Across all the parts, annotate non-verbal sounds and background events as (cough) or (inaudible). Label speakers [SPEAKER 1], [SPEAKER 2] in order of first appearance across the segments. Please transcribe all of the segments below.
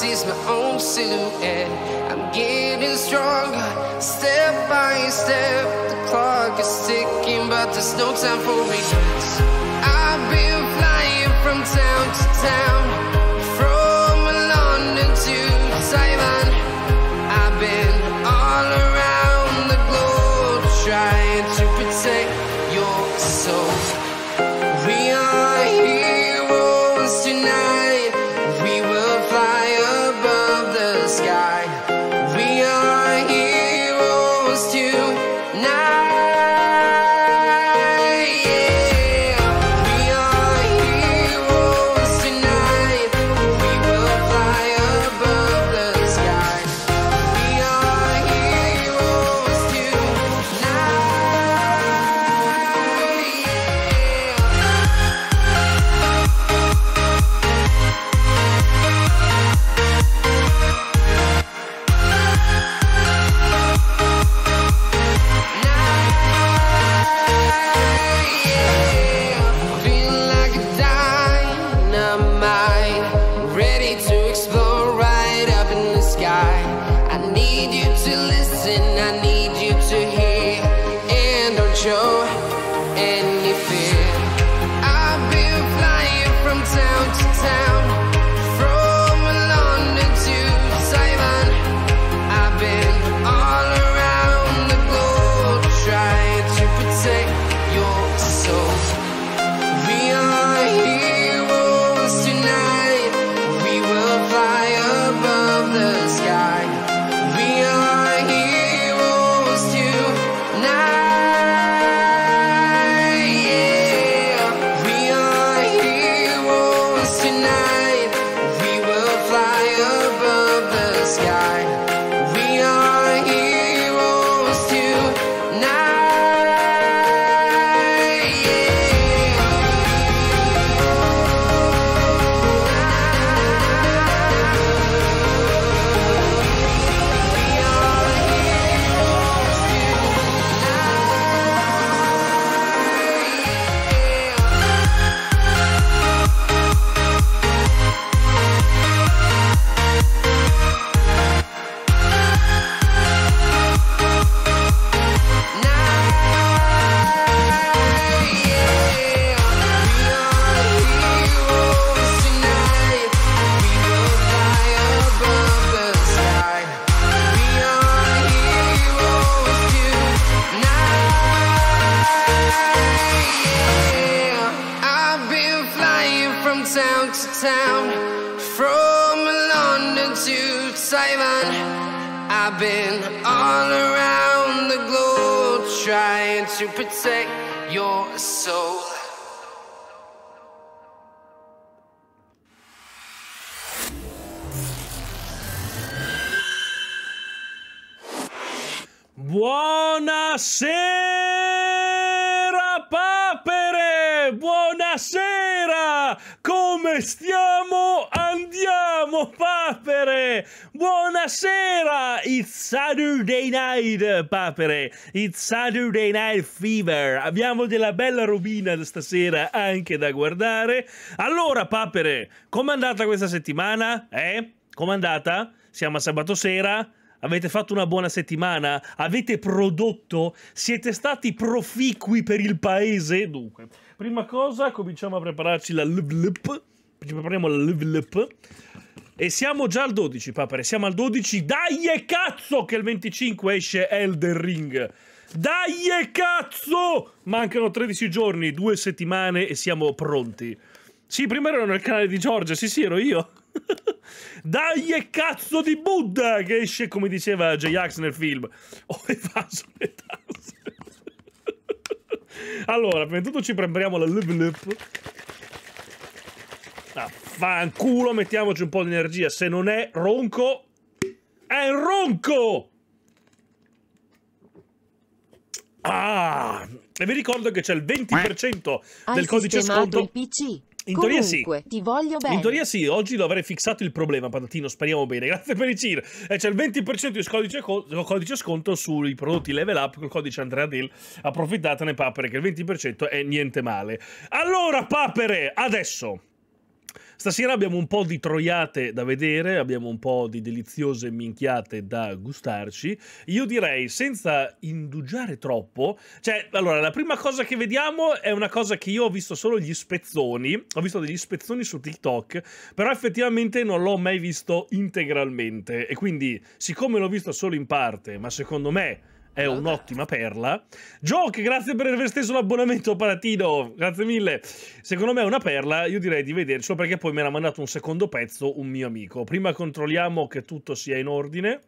[SPEAKER 1] sees my own silhouette. I'm getting stronger, step by step. The clock is ticking, but there's no time for regrets. I've been flying from town to town. to Taiwan. I've been all around the globe trying to protect your soul.
[SPEAKER 2] Buonasera, papere! Buonasera! Come stiamo? Papere! Buonasera! It's Saturday night, Papere! It's Saturday night fever! Abbiamo della bella robina stasera anche da guardare. Allora, Papere, com'è andata questa settimana? Eh? Com'è andata? Siamo a sabato sera. Avete fatto una buona settimana? Avete prodotto? Siete stati proficui per il paese? Dunque, prima cosa cominciamo a prepararci la Ci Prepariamo la lp. E siamo già al 12, papere, siamo al 12. Dai e cazzo che il 25 esce Elden Ring. Dai e cazzo! Mancano 13 giorni, due settimane e siamo pronti. Sì, prima ero nel canale di Giorgia, sì sì, ero io. (laughs) Dai e cazzo di Buddha che esce come diceva J-Ax nel film. Ho evaso le tasse. allora, prima di tutto ci prendiamo la lip lip. Ah, Vaffanculo, mettiamoci un po' di energia. Se non è ronco, è ronco! Ah! E vi ricordo che c'è il 20% del codice sconto.
[SPEAKER 3] PC. In Comunque, teoria sì. ti voglio bene. In teoria
[SPEAKER 2] sì, oggi lo avrei fissato il problema, patatino, speriamo bene. (laughs) Grazie per i CIR. E c'è il 20% di codice, codice, sconto sui prodotti level up col codice Andrea Dill, Approfittatene, papere, che il 20% è niente male. Allora, papere, adesso Stasera abbiamo un po' di troiate da vedere, abbiamo un po' di deliziose minchiate da gustarci. Io direi, senza indugiare troppo, cioè, allora, la prima cosa che vediamo è una cosa che io ho visto solo gli spezzoni, ho visto degli spezzoni su TikTok, però effettivamente non l'ho mai visto integralmente e quindi, siccome l'ho visto solo in parte, ma secondo me è Vabbè. un'ottima perla. Joke, grazie per aver steso l'abbonamento Palatino, grazie mille. Secondo me è una perla, io direi di vedercelo perché poi me l'ha mandato un secondo pezzo un mio amico. Prima controlliamo che tutto sia in ordine.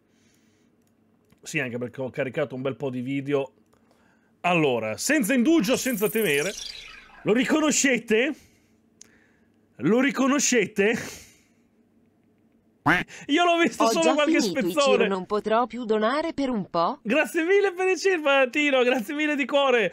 [SPEAKER 2] Sì, anche perché ho caricato un bel po' di video. Allora, senza indugio, senza temere. Lo riconoscete? Lo riconoscete? Io l'ho visto Ho solo qualche finito, spezzone. non potrò più donare per un po'. Grazie mille per il Ciro, Valentino. Grazie mille di cuore.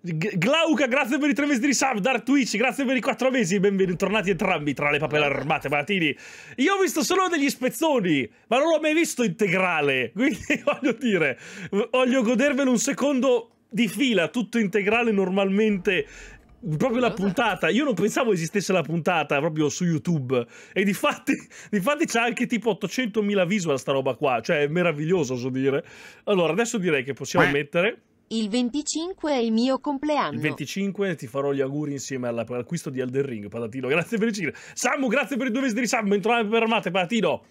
[SPEAKER 2] Glauca, grazie per i tre mesi di sub. Dar Twitch, grazie per i quattro mesi. Benvenuti entrambi tra le papelle armate, Valentini. Io ho visto solo degli spezzoni, ma non l'ho mai visto integrale. (laughs) Quindi voglio dire, voglio godervelo un secondo di fila, tutto integrale normalmente proprio la puntata. Io non pensavo esistesse la puntata proprio su YouTube. E di fatti, (laughs) c'ha anche tipo 800.000 visual sta roba qua. Cioè, è meraviglioso, so dire. Allora, adesso direi che possiamo mettere... Il 25 è il mio compleanno. Il 25 ti farò gli auguri insieme all'acquisto di Elden Ring, Palatino. Grazie per il giro. Samu, grazie per i due mesi di Samu. Bentornato per Armate, Palatino.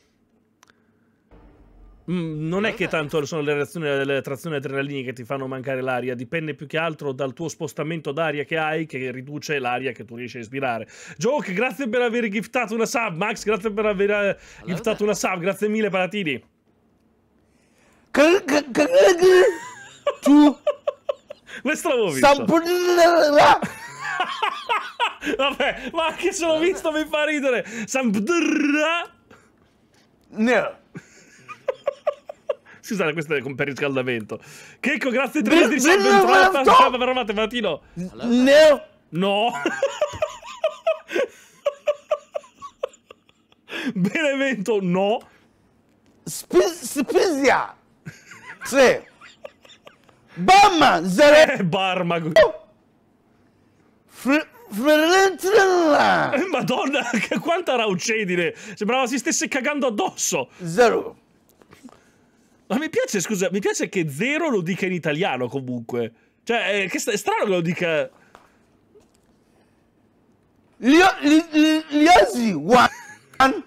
[SPEAKER 2] Mm, non è che tanto sono le reazioni delle trazioni adrenaliniche che ti fanno mancare l'aria, dipende più che altro dal tuo spostamento d'aria che hai che riduce l'aria che tu riesci a ispirare. Joke, grazie per aver giftato una sub, Max, grazie per aver eh, allora, giftato una sub, grazie mille Palatini. (laughs) Tu Questo l'avevo visto. (laughs) Vabbè, ma anche se l'ho visto mi fa ridere. Sampdrra. No. Scusate, (laughs) questo è per riscaldamento. Checco, grazie di essere bentornata. Ciao, Mattino. Martino. No. No. (laughs) Benevento, no. Spezia. Sì. Eh, Barma, zero. Barma. Eh, Madonna, (laughs) che quanta raucedine! Sembrava si stesse cagando addosso! Zero. Ma mi piace, scusa, mi piace che Zero lo dica in italiano comunque. Cioè, è, eh, che è strano che lo dica... Liasi one.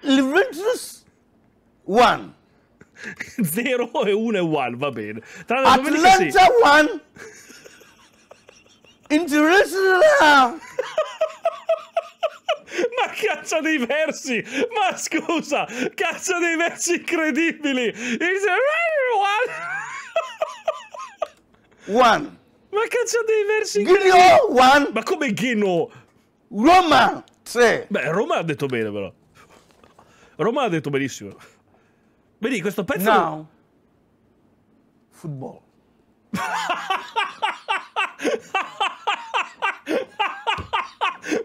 [SPEAKER 2] Leventus one. Zero e uno e one, va bene. Tra la Atlanta sì. one. (laughs) International ma caccia dei versi! Ma scusa! Caccia dei versi incredibili! It's a one! One! Ma caccia dei versi incredibili! Gino one! Ma come Gino? Roma! Sì! Beh, Roma ha detto bene però. Roma ha detto benissimo. Vedi, questo pezzo... Now. Football. (laughs)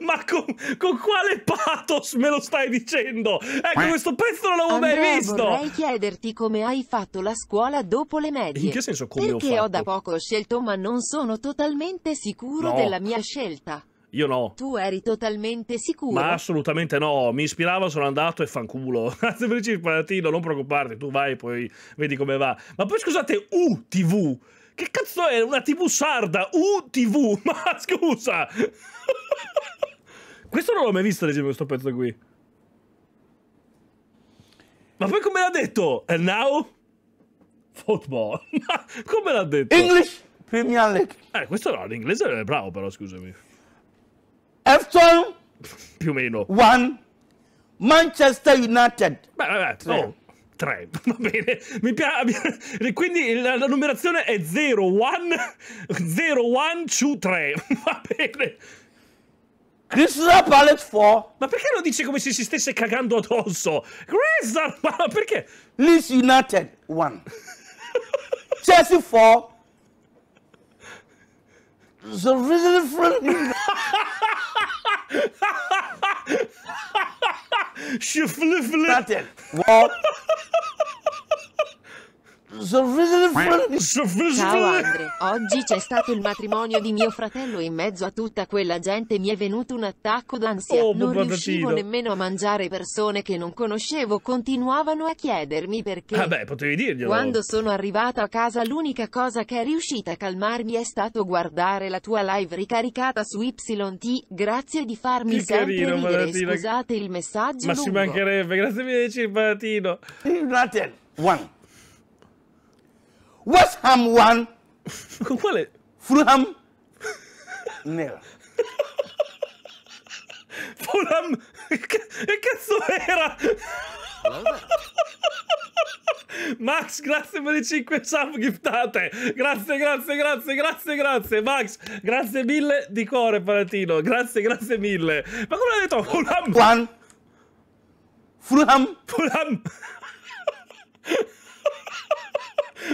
[SPEAKER 2] Ma con, con, quale pathos me lo stai dicendo? Ecco, questo pezzo non l'avevo Andrea, mai visto. Vorrei
[SPEAKER 3] chiederti come hai fatto la scuola dopo le medie. In che senso come Perché ho fatto? ho da poco scelto ma non sono totalmente sicuro no. della mia scelta. Io no. Tu eri totalmente sicuro? Ma
[SPEAKER 2] assolutamente no. Mi ispirava, sono andato e fanculo. Semplice (laughs) il palatino, non preoccuparti, tu vai e poi vedi come va. Ma poi scusate, UTV. Che cazzo è? Una TV sarda? UTV. (laughs) Ma scusa. (laughs) Questo non l'ho mai visto, ad esempio, questo pezzo qui. Ma poi come l'ha detto? And now? Football. (laughs) come l'ha detto? English Premier League. Eh, questo no, l'inglese è bravo però, scusami. Everton. (laughs) Più o meno. One. Manchester United. Beh, vabbè, tre. Oh, tre. (laughs) Va bene. Mi piace. Quindi la, la numerazione è 0, 1, 0, 1, 2, 3. Va bene. Crystal Palette 4. Ma perché lo dice come se si stesse cagando addosso? Crystal Palette, perché? Leeds United 1. (laughs) Chelsea 4. The Schiflifle. United 1. (laughs) Ciao Andre,
[SPEAKER 3] oggi c'è stato il matrimonio di mio fratello e in mezzo a tutta quella gente mi è venuto un attacco d'ansia. Oh, non riuscivo nemmeno a mangiare persone che non conoscevo continuavano a chiedermi perché. Vabbè,
[SPEAKER 2] ah potevi dirglielo. Quando
[SPEAKER 3] sono arrivato a casa l'unica cosa che è riuscita a calmarmi è stato guardare la tua live ricaricata su YT. Grazie di farmi che sempre carino, ridere. Patatino. Scusate il messaggio Ma lungo. ci mancherebbe,
[SPEAKER 2] grazie mille Cimpatino. Grazie. One. West Ham won. Quale? Fulham nera. Fulham che cazzo era? Max, grazie per le 5 sub giftate. Grazie, grazie, grazie, grazie, grazie. Max, grazie mille di cuore, Palatino. Grazie, grazie mille. Ma come l'ha detto? Fulham. Fulham. Fulham. Fulham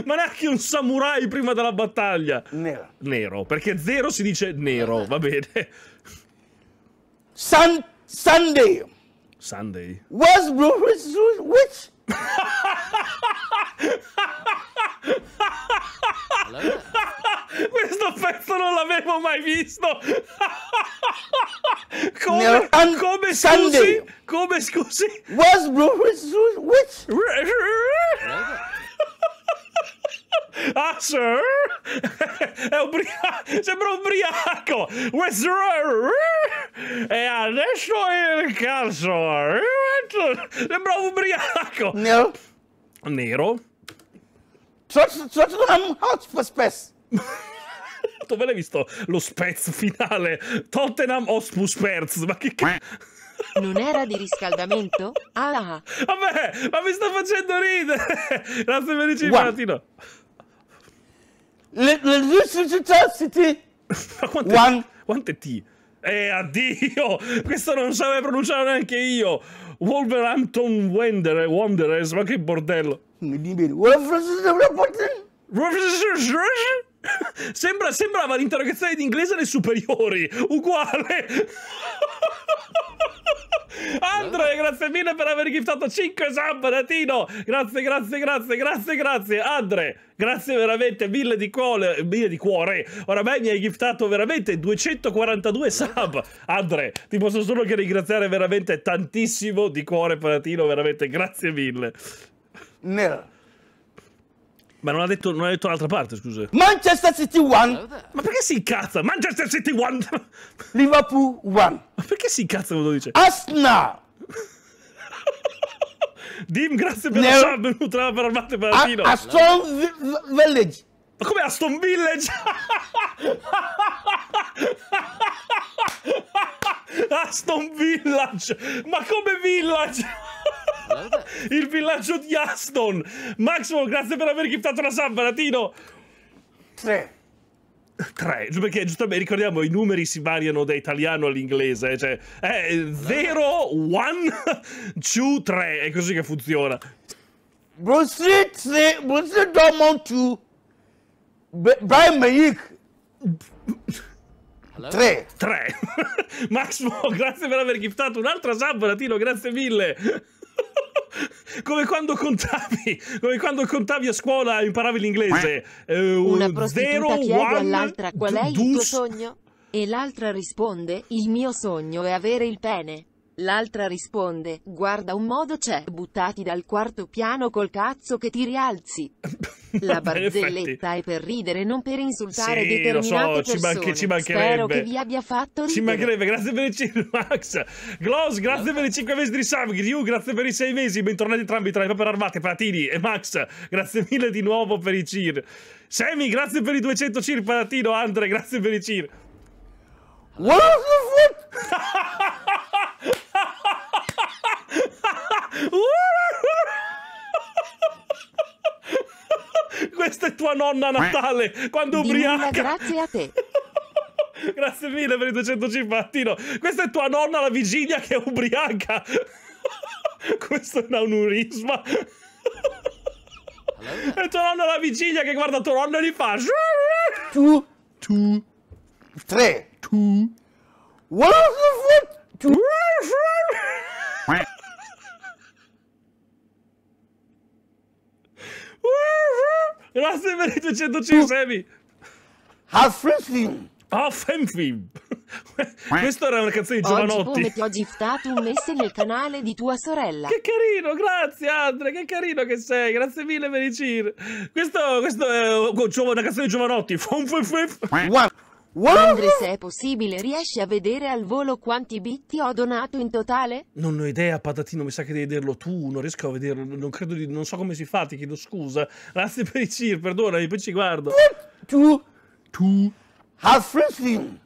[SPEAKER 2] ma neanche un samurai prima della battaglia. Nero. Nero, perché zero si dice nero, va bene. Sun, Sunday. Sunday. Westbrook, which? Allora. Questo pezzo non l'avevo mai visto. come, no, come scusi? Come scusi? Westbrook, which? which? Ah, sir? (laughs) È ubriaco. Sembra ubriaco. E adesso il calcio. Sembra ubriaco. No. Nero. Soltanto una hot space. Dove (laughs) l'hai visto lo spez finale? Tottenham Osmus Perz. Ma che cazzo?
[SPEAKER 3] Non era di riscaldamento?
[SPEAKER 2] Ah! Vabbè, ma mi sta facendo ridere! (laughs) Grazie per il mattino. City quante, One. quante T? Eh, addio! Questo non sapevo pronunciare neanche io! Wolverhampton Wanderer, Wanderers, ma che bordello! Mi Sembra, sembrava l'interrogazione di inglese alle superiori, uguale! Andre, grazie mille per aver giftato 5 sub, Natino. Grazie, grazie, grazie, grazie, grazie. Andre, grazie veramente mille di cuore, mille di cuore. Oramai mi hai giftato veramente 242 sub. Andre, ti posso solo che ringraziare veramente tantissimo di cuore, Palatino, veramente grazie mille. No. Ma non ha detto, non ha detto l'altra parte, scusa. Manchester City 1. Ma perché si incazza? Manchester City 1. (laughs) Liverpool 1. Ma perché si incazza quando dice? Asna. (laughs) Dim, grazie per ne... la benvenuta alla Pararmate Palatino. Aston Village. Ma come Aston Village? (laughs) Aston Village! Ma come Village? Il villaggio di Aston! Maxwell, grazie per aver giftato la sub, Latino! 3. 3, perché giustamente ricordiamo i numeri si variano da italiano all'inglese, eh, cioè è 0, 1, 2, 3, è così che funziona. Você, você toma Mayik. 3. 3. Maximo, grazie per aver giftato un'altra sub, Latino, grazie mille. (laughs) come quando contavi, come quando contavi a scuola e imparavi l'inglese. Eh, Una prostituta zero, chiede all'altra qual è il tuo
[SPEAKER 3] sogno? E l'altra risponde, il mio sogno è avere il pene. L'altra risponde, guarda un modo c'è, buttati dal quarto piano col cazzo che ti rialzi. (laughs) La barzelletta è per ridere, non per insultare sì, determinate lo so, persone. Ci
[SPEAKER 2] man- ci mancherebbe. Spero che vi
[SPEAKER 3] abbia fatto ridere. Ci mancherebbe, grazie
[SPEAKER 2] per i 5 Max. Gloss, grazie no. per i 5 mesi di Sam. Ryu, grazie per i 6 mesi. Bentornati entrambi tra le paper armate, Patini e Max. Grazie mille di nuovo per i CIR. Semi, grazie per i 200 CIR, Palatino, Andre, grazie per i CIR. What the fuck? (laughs) (laughs) Questa è tua nonna Natale quando ubriaca. Grazie a te. (laughs) grazie mille per i 250 Tino. Questa è tua nonna la vigilia che è ubriaca. (laughs) Questo è un aneurisma. È tua nonna la vigilia che guarda tuo nonno e gli fa. Tu, tu, tre, tu. What the fuck? Tu. Grazie per i Half euro. Half Halfenfim. Questo era una canzone di Giovanotti. Oggi come
[SPEAKER 3] ti ho giftato un mese nel canale di tua sorella. Che
[SPEAKER 2] carino, grazie Andre, che carino che sei. Grazie mille per i cheer. Questo, questo è oh, una canzone di Giovanotti. Fonfenfim. Guarda. Wow. Andre, se
[SPEAKER 3] è possibile, riesci a vedere al volo quanti bit ti ho donato in totale?
[SPEAKER 2] Non ho idea, patatino, mi sa che devi vederlo tu, non riesco a vederlo, non credo di... non so come si fa, ti chiedo scusa. Grazie per i cheer, perdonami, poi ci guardo. Tu... Tu... A Affenfim!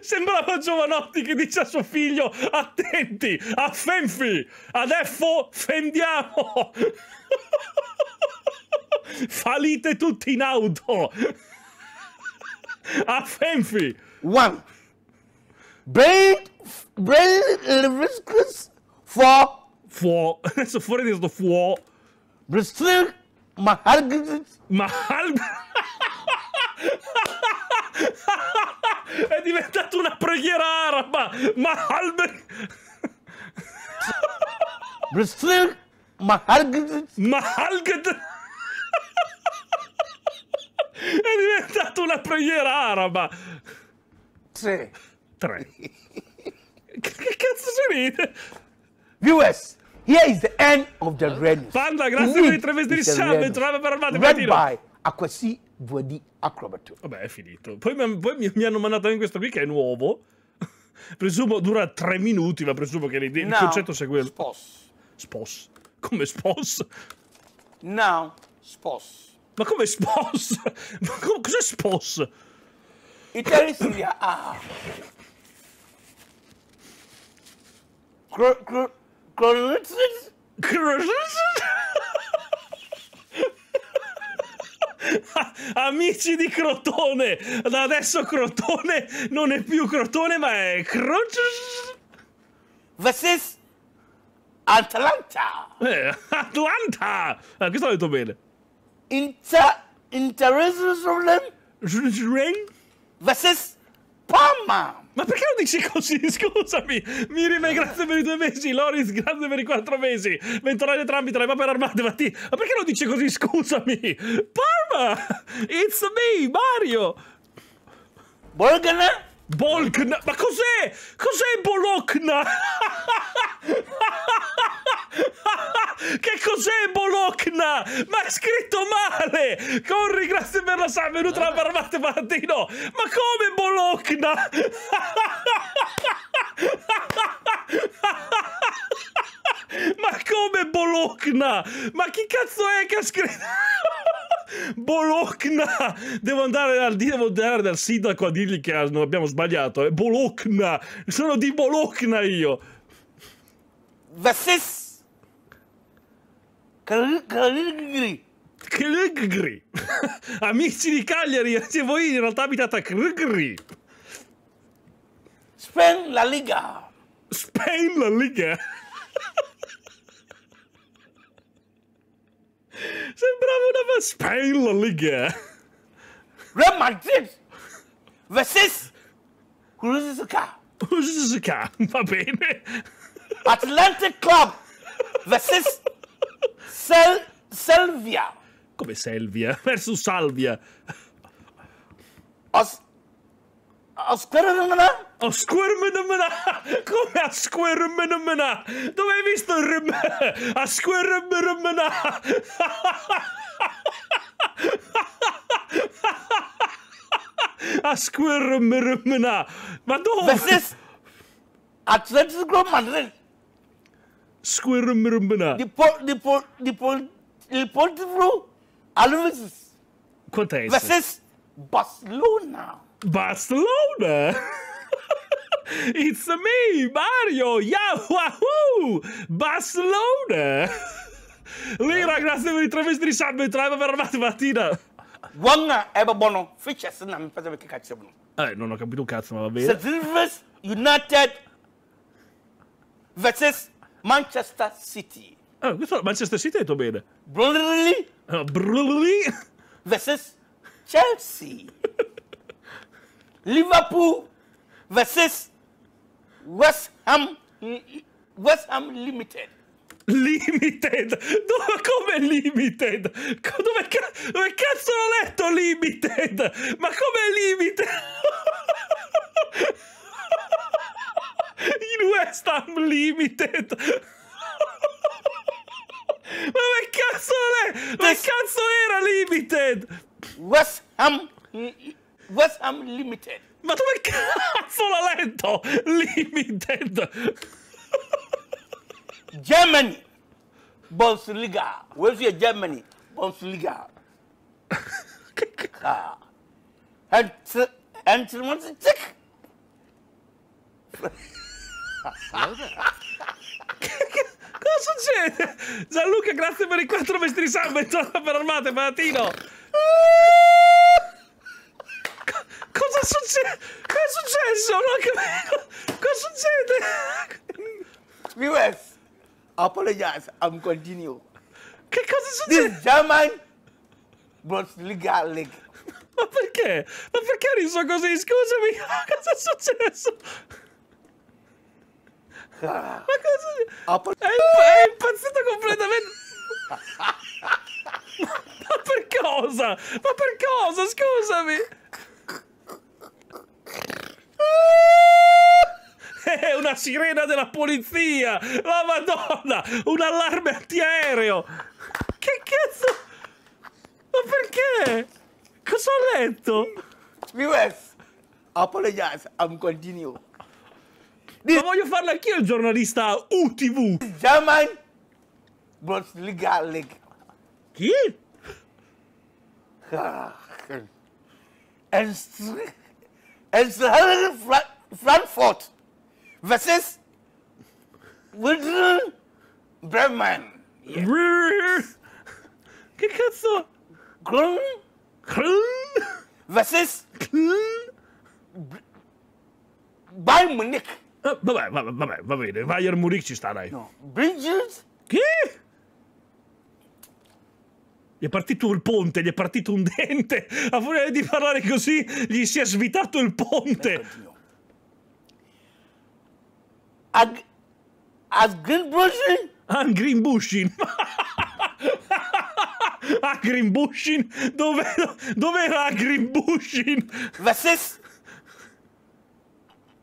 [SPEAKER 2] Sembrava Giovanotti che dice a suo figlio attenti, a affenfi, adesso fendiamo! Falite tutti in auto! A Fenfi! One. Brain... Brain... For... For... Adesso fuori di sto fuo... Bristil... Mahalgris... Mahalgris... (laughs) È diventata una preghiera araba! Mahalgris... Bristil... Mahalgris... Mahalgris... È diventata una preghiera araba. Tre. Tre. che cazzo si ride? Viewers, here is the end of the red Panda, grazie per i tre vestiti sciamme, trovate per armate, Red by Acquasi VD Acrobat. Vabbè, è finito. Poi, poi mi, mi, hanno mandato anche questo qui che è nuovo. (laughs) presumo dura tre minuti, ma presumo che l'idea, il concetto sia quello. Spos. Spos. Come spos? No, spos. Ma come SPOS? (laughs) Ma com cos'è SPOS? Italia e Siria. Ah. Crozes? Crozes? (laughs) Amici di Crotone, da adesso Crotone non è più Crotone, ma è Crozes. Versus Atlanta. Eh, Atlanta! Ah, eh, questo l'ho detto bene. Inter Interism versus Parma. Ma perché lo dici così? (laughs) Scusami, Mirime, grazie per i due mesi. Loris, grazie per i quattro mesi. Bentornati entrambi tra le papere armate. Ma, ti... ma perché lo dici così? Scusami, Parma. It's me, Mario. Borgana Bolkna! Ma cos'è? Cos'è Bolokna? (laughs) che cos'è Bolokna? Ma è scritto male! Corri, grazie per la salve, venuta la barbate Valentino! Ma come Bolokna? (laughs) Ma come Bolokna? Ma chi cazzo è che ha scritto... (laughs) Bologna! Devo andare, al, devo andare dal sindaco a dirgli che abbiamo sbagliato. Eh. Bologna! Sono di Bologna io! Vassis! Caligri! Caligri! (laughs) Amici di Cagliari, se voi in realtà abitate a Caligri! Spen la Liga! Spen la Liga! (laughs) Sembrava una spela ligga. Rub Real Madrid Versus Kuruzuka. Kuruzuka, va bene. Né? Atlantic Club versus Sel Selvia. Come Selvia? Versus Salvia. Os... Os... O, sgwyrmyn yn myna! Cofio, (laughs) a sgwyrmyn yn myna! E (laughs) (laughs) do fe fi styrm! A sgwyrmyn yn myna! A sgwyrmyn yn myna! Mae'n dod! Fesys! Atlet e, yn gwrdd madryn! Sgwyrmyn yn myna! Di pol, di pol, di pol, di pol di frw! Alwys! Quantais? Fesys! Barcelona! Barcelona! (laughs) It's me, Mario! Yahoo! Barcelona! Lira, grazie per i tre mesi di salve, tre per armata mattina! Wanga è eh, buono, fiche se non mi fate che cazzo buono. Eh, non ho capito un cazzo, ma va bene. Silvers United vs Manchester City. Ah, questo Manchester City è detto bene. Brulli. Uh, Brulli. Vs Chelsea. (laughs) Liverpool versus West Ham, West Ham Limited. Limited? (laughs) Dove, come Limited? Dove, dove cazzo l'ho letto Limited? Ma come Limited? (laughs) In West Ham Limited? (laughs) Ma che cazzo è? Ma This cazzo era Limited? West Ham, West Ham Limited. Ma dove cazzo l'ha letto? Limited! Germany! Bundesliga! Where's Germany? Bundesliga! cazzo? And, and, and, Cosa succede? Gianluca, grazie per i quattro mestri samba e torna per armate, Palatino! (laughs) cosa succede? Cosa è successo? No, cosa succede? Viewers, apologize, I'm continue. Che cosa succede? This German Bundesliga League. Ma perché? Ma perché riso così? Scusami, (laughs) cosa è successo? Ma
[SPEAKER 1] cosa...
[SPEAKER 2] È, è impazzito completamente... (laughs) Ma per cosa? Ma per cosa? Scusami! Ah! (laughs) È una sirena della polizia! La madonna! Un allarme antiaereo! Che cazzo? Ma perché? Cosa ho letto? Viewers, apologize, I'm continue. Ma voglio farlo anch'io il giornalista UTV! German Bundesliga League. Chi? Ah. And... Einzelnen Frankfurt versus Wilton Bremen. Yes. Que cazzo? Köln? Versus Köln? Bayern Munich. Vabbè, vabbè, vabbè, va bene. Bayern Munich ci sta, dai. No. Bridges? Che? Gli è partito il ponte, gli è partito un dente. (laughs) A furia di parlare così, gli si è svitato il ponte. Ah, (laughs) a, a Greenbushin? A Greenbushin. a Greenbushin? Dove, dove era a Greenbushin? Versus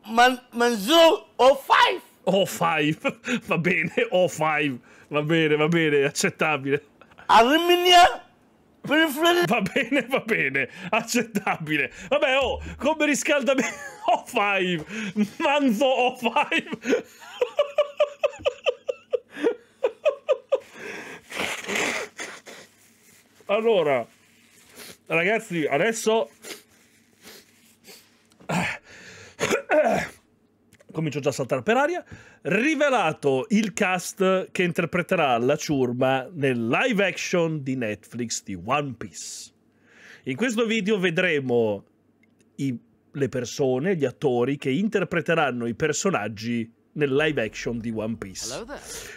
[SPEAKER 2] Man, Manzur O5. O5, va bene, O5, va bene, va bene, accettabile. Arminia Prefer- va bene, va bene, accettabile. Vabbè, oh, come riscaldamento (laughs) O5, Manzo O5. (laughs) allora, ragazzi, adesso comincio già a saltare per aria, rivelato il cast che interpreterà la ciurma nel live action di Netflix di One Piece. In questo video vedremo i, le persone, gli attori che interpreteranno i personaggi nel live action di One Piece.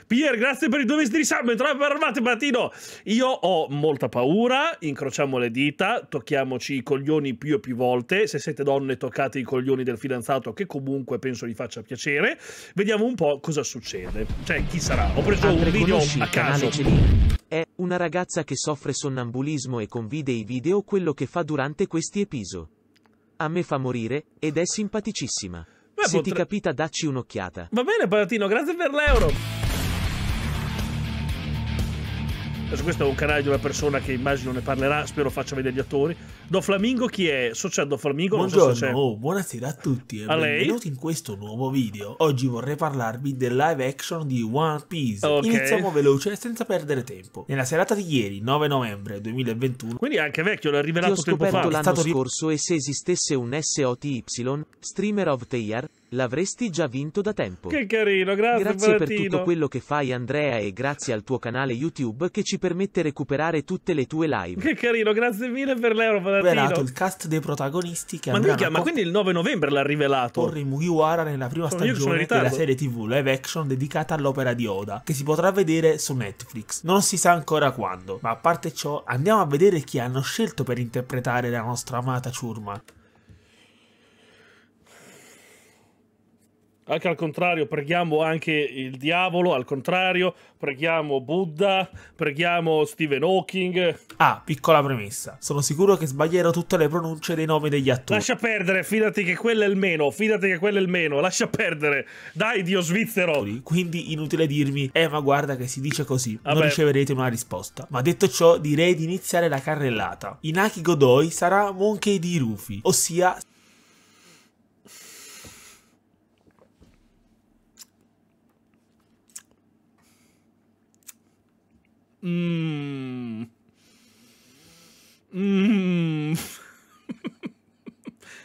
[SPEAKER 2] Pier, grazie per i due mesi di salme. Troviamo armate, Patino. Io ho molta paura. Incrociamo le dita, tocchiamoci i coglioni più e più volte. Se siete donne, toccate i coglioni del fidanzato, che comunque penso gli faccia piacere. Vediamo un po' cosa succede. Cioè, chi sarà? Ho preso Andre un video a caso. È una ragazza che soffre sonnambulismo e convide i video quello che fa durante questi episodi. A me fa morire, ed è simpaticissima. Beh, Se potre... ti capita, dacci un'occhiata. Va bene, Palatino, grazie per l'euro. Adesso questo è un canale di una persona che immagino ne parlerà, spero faccia vedere gli attori. Do Flamingo chi è? So c'è Do Flamingo? Buongiorno, so oh, buonasera a tutti e a benvenuti lei? in questo nuovo video. Oggi vorrei parlarvi del live action di One Piece. Okay. Iniziamo veloce senza perdere tempo. Nella serata di ieri, 9 novembre 2021. Quindi anche vecchio, l'ha rivelato tempo fa. Ho scoperto l'anno scorso e se esistesse un SOTY, Streamer of the Year, L'avresti già vinto da tempo. Che carino, grazie. Grazie per tutto quello che fai, Andrea, e grazie al tuo canale YouTube che ci permette di recuperare tutte le tue live. Che carino, grazie mille per l'euro. Rivelato il cast dei protagonisti che hanno. Ma ma quindi il 9 novembre l'ha rivelato. Corri Mugiwara nella prima stagione della serie TV live action dedicata all'opera di Oda, che si potrà vedere su Netflix. Non si sa ancora quando, ma a parte ciò, andiamo a vedere chi hanno scelto per interpretare la nostra amata ciurma. anche al contrario, preghiamo anche il diavolo, al contrario, preghiamo Buddha, preghiamo Stephen Hawking. Ah, piccola premessa, sono sicuro che sbaglierò tutte le pronunce dei nomi degli attori. Lascia perdere, fidati che quello è il meno, fidati che quello è il meno, lascia perdere. Dai, Dio svizzero. Quindi inutile dirmi, eh ma guarda che si dice così, Vabbè. Ah, non riceverete una risposta. Ma detto ciò, direi di iniziare la carrellata. Inaki Godoy sarà Monkey di Rufy, ossia Mm. Mm. (laughs)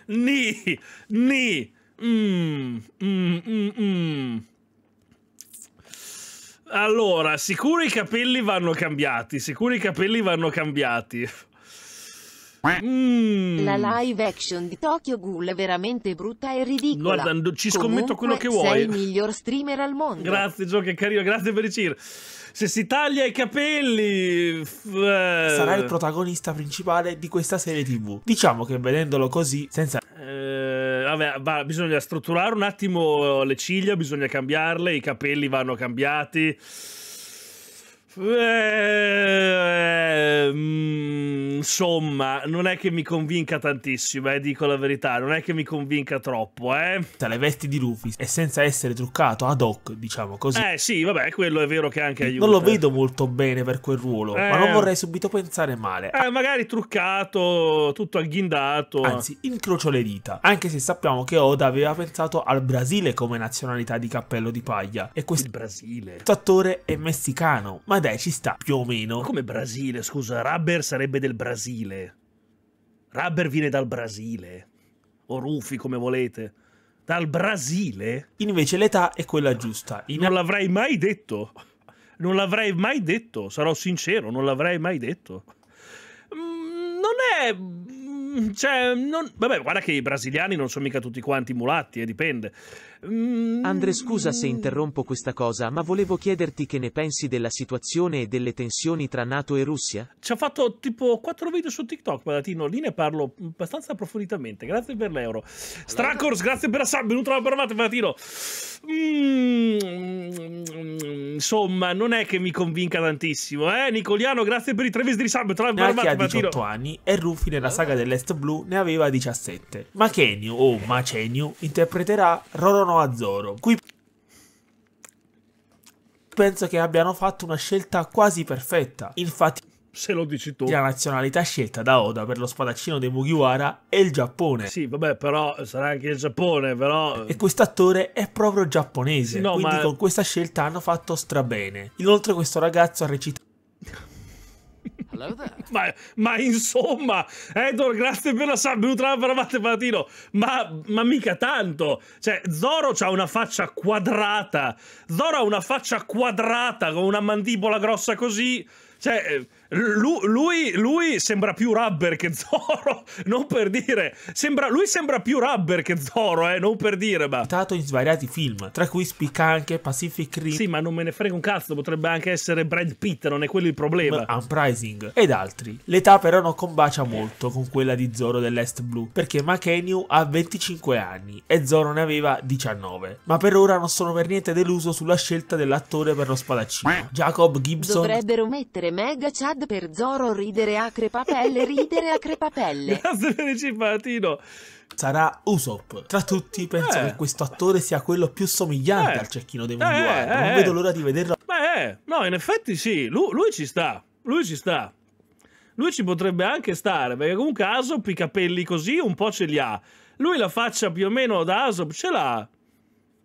[SPEAKER 2] ni, ni. Mm. Mm, mm. mm, allora, sicuro i capelli vanno cambiati, sicuro i capelli vanno cambiati. Mm. La
[SPEAKER 3] live action di Tokyo Ghoul è veramente brutta e ridicola. Guarda, ci scommetto Comunque, quello che vuoi. Sei il miglior streamer al mondo. Grazie,
[SPEAKER 2] Gio, che carino, grazie per i cheer se si taglia i capelli... Eh. Sarà il protagonista principale di questa serie tv. Diciamo che vedendolo così, senza... Eh, vabbè, va, bisogna strutturare un attimo le ciglia, bisogna cambiarle, i capelli vanno cambiati. Eh, mm, insomma, non è che mi convinca tantissimo, eh, dico la verità, non è che mi convinca troppo, eh. Tra Le vesti di Luffy e senza essere truccato ad hoc, diciamo così. Eh sì, vabbè, quello è vero che anche aiuta. Non lo eh. vedo molto bene per quel ruolo, eh, ma non eh. vorrei subito pensare male. Eh, magari truccato, tutto agghindato. Anzi, incrocio le dita, anche se sappiamo che Oda aveva pensato al Brasile come nazionalità di cappello di paglia. E questo Il Brasile. attore è messicano, ma vabbè, ci sta, più o meno. Come Brasile, scusa, Rubber sarebbe del Brasile. Rubber viene dal Brasile. O Rufi, come volete. Dal Brasile? Invece l'età è quella giusta. In... Non l'avrei mai detto. Non l'avrei mai detto, sarò sincero, non l'avrei mai detto. Mm, non è... Mm, cioè, non... Vabbè, guarda che i brasiliani non sono mica tutti quanti mulatti, eh, dipende. Andre mm. scusa se interrompo questa cosa, ma volevo chiederti che ne pensi della situazione e delle tensioni tra Nato e Russia. Ci ho fatto tipo 4 video su TikTok, Palatino, lì ne parlo abbastanza approfonditamente. Grazie per l'euro. Allora... Stracors, grazie per la sub, benvenuto alla bramata, Palatino. Mm, insomma, non è che mi convinca tantissimo, eh? Nicoliano, grazie per i tre mesi di sub, tra la ha 18 anni e Ruffy nella saga dell'Est Blue ne aveva 17. Ma Kenyu, o oh, Macenyu, interpreterà Rorono a Zoro. Qui penso che abbiano fatto una scelta quasi perfetta. Infatti, se lo dici tu. La nazionalità scelta da Oda per lo spadaccino dei Mugiwara è il Giappone. Sì, vabbè, però sarà anche il Giappone, però... E attore è proprio giapponese, no, quindi ma... con questa scelta hanno fatto strabene. Inoltre questo ragazzo ha recitato... (laughs) ma, ma, insomma, Edward, grazie per la sub, benvenuto Bravate Palatino. Ma, ma mica tanto. Cioè, Zoro ha una faccia quadrata. Zoro ha una faccia quadrata con una mandibola grossa così. Cioè, eh, lui, lui, lui, sembra più rubber che Zoro, (laughs) non per dire. Sembra, lui sembra più rubber che Zoro, eh, non per dire, ma... Stato in svariati film, tra cui spicca anche Pacific Rim. Sì, ma non me ne frega un cazzo, potrebbe anche essere Brad Pitt, non è quello il problema. Uprising ed altri. L'età però non combacia molto con quella di Zoro dell'Est Blue, perché Makenyu ha 25 anni e Zoro ne aveva 19. Ma per ora non sono per niente deluso sulla scelta dell'attore per lo spadaccino. Jacob Gibson... Dovrebbero
[SPEAKER 3] mettere mega chad per Zoro ridere a crepapelle, ridere acre papelle. (laughs)
[SPEAKER 2] Grazie per il cibatino sarà Usopp. Tra tutti penso eh. che questo attore sia quello più somigliante eh. al cecchino dei Mugiwara. Eh, non eh, vedo eh. l'ora di vederlo. Beh, eh, no, in effetti sì, lui, lui, ci sta, lui ci sta. Lui ci potrebbe anche stare, perché comunque Asop i capelli così un po' ce li ha. Lui la faccia più o meno da Asop ce l'ha.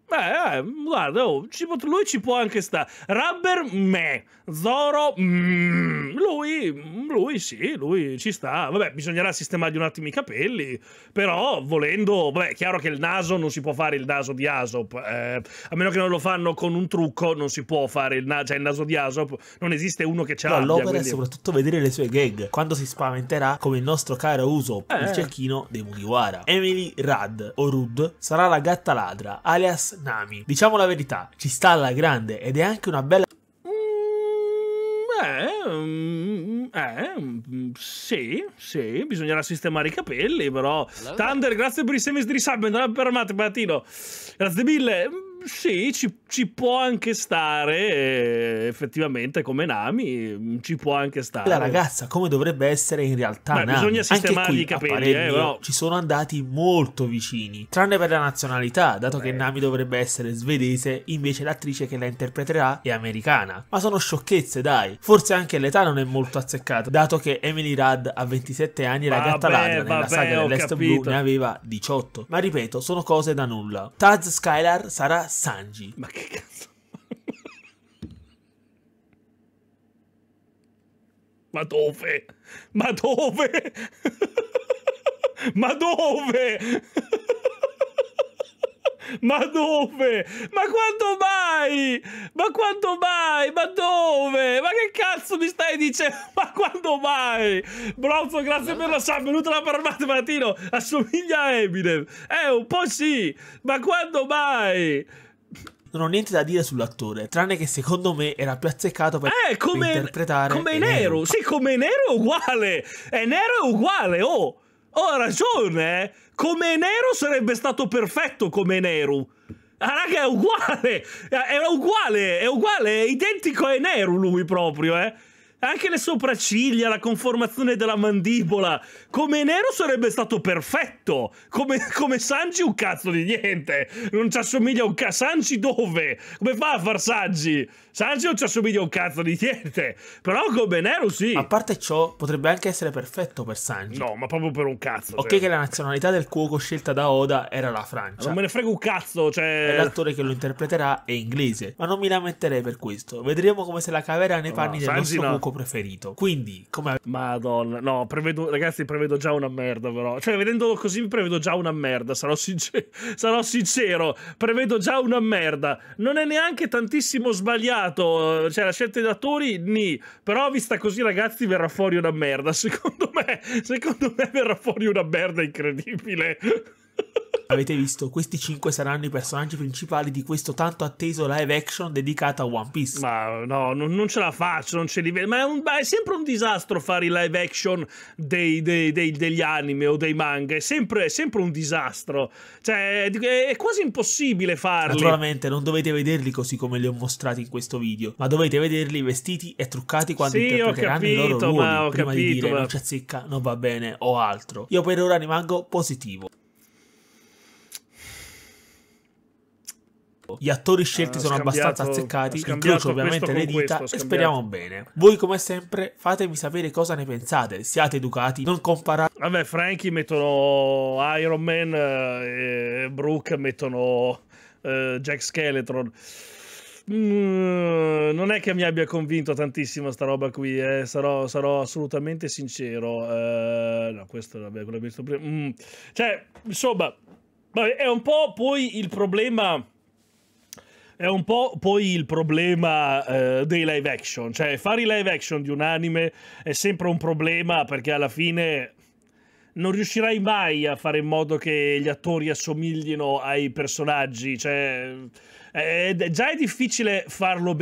[SPEAKER 2] Beh, guarda, oh, ci lui ci può anche stare. Rubber, meh. Zoro, mm, lui, lui sì, lui ci sta. Vabbè, bisognerà sistemargli un attimo i capelli, però volendo, vabbè, è chiaro che il naso non si può fare il naso di Asop, eh, a meno che non lo fanno con un trucco, non si può fare il, na cioè il naso di Asop, non esiste uno che ce no, l'abbia. L'opera quindi... è soprattutto vedere le sue gag, quando si spaventerà come il nostro caro Uso, eh. il cecchino dei Mugiwara. Emily Rudd, o Rudd, sarà la gatta ladra, alias Nami. Diciamo la verità, ci sta alla grande ed è anche una bella... Eh, mm, eh, mm, sì, sì, bisognerà sistemare i capelli, però. Hello. Thunder, grazie per i semis di sub, non è per Mattino. Grazie mille sì, ci, ci, può anche stare, eh, effettivamente, come Nami, ci può anche stare. La ragazza, come dovrebbe essere in realtà? Beh, Nami. Bisogna sistemargli i capelli. Eh, però... Ci sono andati molto vicini, tranne per la nazionalità, dato Beh. che Nami dovrebbe essere svedese, invece l'attrice che la interpreterà è americana. Ma sono sciocchezze, dai. Forse anche l'età non è molto azzeccata, dato che Emily Rudd ha 27 anni e la gatta ladra nella saga dell'Est Blue ne aveva 18. Ma ripeto, sono cose da nulla. Taz Skylar sarà Sanji. Ma che cazzo? Ma dove? Ma dove? (laughs) Ma dove? Ma dove? Ma quando mai? Ma quando mai? Ma dove? Ma che cazzo mi stai dicendo? (laughs) Ma quando mai? Brozzo, grazie per la sub, venuta la parmata mattino. Assomiglia a Eminem. Eh, un po' sì. Ma quando mai? non ho niente da dire sull'attore, tranne che secondo me era più azzeccato per, eh, come, per interpretare. Come Nero. Nero, sì, come Nero è uguale. È Nero è uguale, oh. Oh, ragione, eh. Come Nero sarebbe stato perfetto come Nero. Ah, raga, è uguale! Era uguale, è uguale, è identico a Nero lui proprio, eh. Anche le sopracciglia, la conformazione della mandibola. Come nero sarebbe stato perfetto. Come, come Sanji un cazzo di niente. Non ci assomiglia un cazzo. Sanji dove? Come fa a far Sanji? Sanji non ci assomiglia un cazzo di niente. Però come nero sì. A parte ciò, potrebbe anche essere perfetto per Sanji. No, ma proprio per un cazzo. Ok cioè. che la nazionalità del cuoco scelta da Oda era la Francia. Non me ne frega un cazzo, cioè... L'attore che lo interpreterà è inglese. Ma non mi lamenterei per questo. Vedremo come se la caverà nei panni no, del Sanji nostro no. cuoco gioco preferito. Quindi, come. Madonna, no, prevedo, ragazzi, prevedo già una merda, però. Cioè, vedendolo così, prevedo già una merda. Sarò, sincer (laughs) sarò sincero, prevedo già una merda. Non è neanche tantissimo sbagliato. Eh, cioè, la scelta degli attori, ni. Però, vista così, ragazzi, verrà fuori una merda. (laughs) Secondo me, secondo me, verrà fuori una merda incredibile. (laughs) avete visto, questi 5 saranno i personaggi principali di questo tanto atteso live action dedicato a One Piece. Ma no, non, non ce la faccio, non ce li vedo. Ma, ma è, sempre un disastro fare i live action dei, dei, dei, degli anime o dei manga. È sempre, è sempre un disastro. Cioè, è, è, quasi impossibile farli. Naturalmente, non dovete vederli così come li ho mostrati in questo video, ma dovete vederli vestiti e truccati quando sì, interpreteranno capito, i loro ruoli. Ma ho prima capito, di dire ma... non ci azzecca, non va bene o altro. Io per ora rimango positivo.
[SPEAKER 1] Gli attori scelti ah, sono abbastanza azzeccati, incrocio ovviamente le dita questo, e speriamo bene.
[SPEAKER 2] Voi come sempre fatemi sapere cosa ne pensate, siate educati, non comparate. Vabbè, Frankie mettono Iron Man eh, e Brooke mettono uh, Jack Skeleton. Mm, non è che mi abbia convinto tantissimo sta roba qui, eh. sarò, sarò, assolutamente sincero. Uh, no, questo vabbè, quello che ho visto prima. Mm. Cioè, insomma, vabbè, è un po' poi il problema è un po' poi il problema eh, dei live action, cioè fare i live action di un anime è sempre un problema perché alla fine non riuscirai mai a fare in modo che gli attori assomiglino ai personaggi, cioè è, già è difficile farlo bene